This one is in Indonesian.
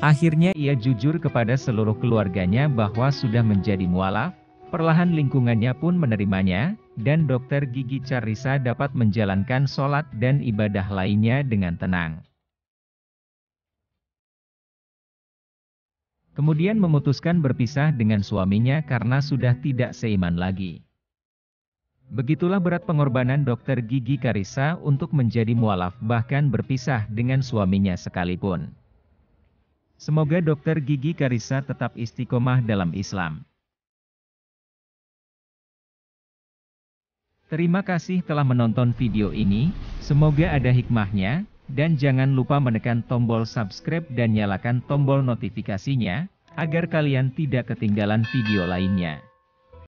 Akhirnya ia jujur kepada seluruh keluarganya bahwa sudah menjadi mualaf, perlahan lingkungannya pun menerimanya, dan dokter gigi Carissa dapat menjalankan sholat dan ibadah lainnya dengan tenang. Kemudian memutuskan berpisah dengan suaminya karena sudah tidak seiman lagi. Begitulah berat pengorbanan dokter gigi Carissa untuk menjadi mualaf bahkan berpisah dengan suaminya sekalipun. Semoga dokter gigi Karisa tetap istiqomah dalam Islam. Terima kasih telah menonton video ini, semoga ada hikmahnya, dan jangan lupa menekan tombol subscribe dan nyalakan tombol notifikasinya, agar kalian tidak ketinggalan video lainnya.